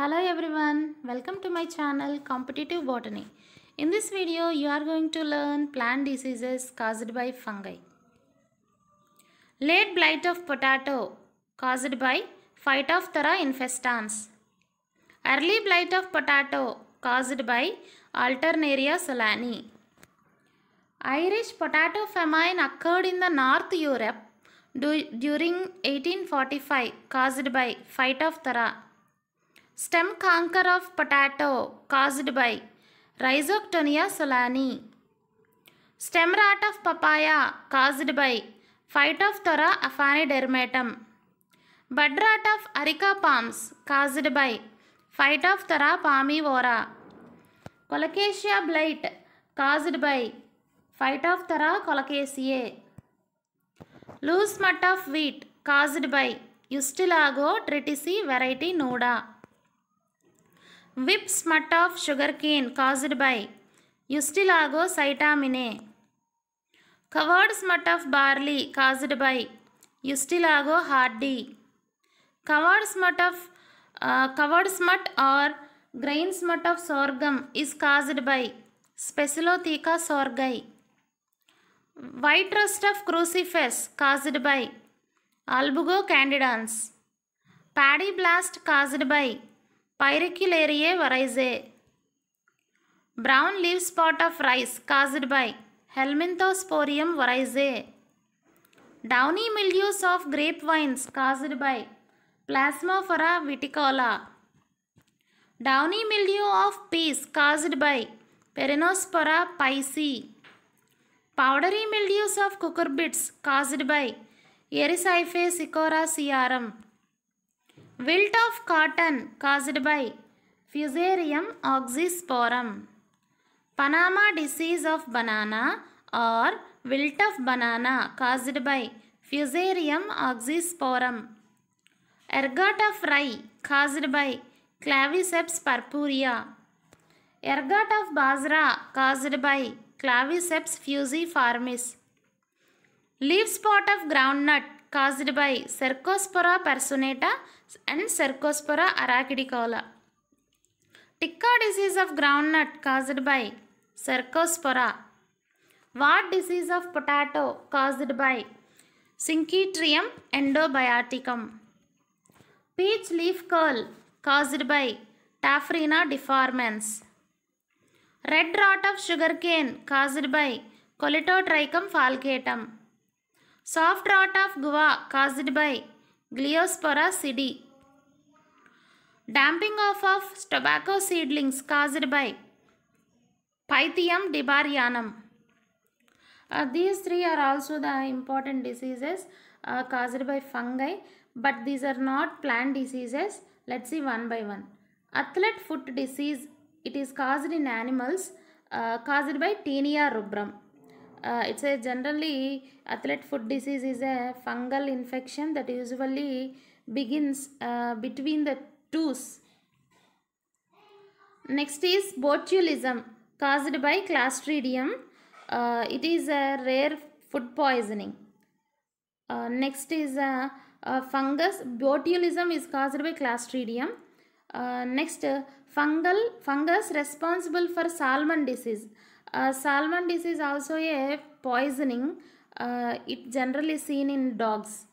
Hello everyone, welcome to my channel Competitive Botany. In this video, you are going to learn plant diseases caused by fungi. Late blight of potato caused by Phytophthora infestans. Early blight of potato caused by Alternaria solani. Irish potato famine occurred in the North Europe during 1845 caused by Phytophthora stem canker of potato caused by Rhizoctonia solani stem rot of papaya caused by fight ఆఫ్ Phytophthora aphanidermatum bud rot of areca palms caused by Phytophthora palmivora Colocasia blight caused by fight Phytophthora colocasiae loose smut of wheat caused by Ustilago tritici variety nuda whip smut of sugarcane caused by Eustilago cytamine. Covered smut of barley caused by Eustilago hardy. Covered smut of uh, covered smut or grain smut of sorghum is caused by Specilotheca sorghii. White rust of crucifers caused by Albugo candidans. Paddy blast caused by Pyricularia variae. Brown leaf spot of rice caused by Helminthosporium variae. Downy mildews of grape vines, caused by Plasmophora viticola. Downy mildew of peas caused by Peronospora pisci. Powdery mildews of cucurbits caused by Erysiphe sicora ciarum. Wilt of cotton caused by Fusarium oxysporum. Panama disease of banana or wilt of banana caused by Fusarium oxysporum. Ergot of rye caused by Claviceps purpurea. Ergot of basra caused by Claviceps fusiformis. Leaf spot of groundnut caused by Cercospora personata and Cercospora arachidicola. Ticca disease of groundnut caused by Cercospora. Wart disease of potato caused by Syncytium endobioticum. Peach leaf curl caused by Taphrina deformans. Red rot of sugarcane caused by Coletotrichum falcatum. Soft rot of guava caused by Gliospora sidi. Damping off of tobacco seedlings caused by Pythium dibarianum. Uh, these three are also the important diseases uh, caused by fungi but these are not plant diseases. Let's see one by one. Athlete foot disease. It is caused in animals uh, caused by Tinea rubrum uh, it's a generally athlete foot disease is a fungal infection that usually begins uh, between the toes. Next is botulism caused by Clostridium. Uh, it is a rare food poisoning. Uh, next is a, uh, a uh, fungus. Botulism is caused by Clostridium. Uh, next, uh, fungal fungus responsible for Salmon disease. Uh, Salmon disease also a poisoning. Uh, it generally seen in dogs.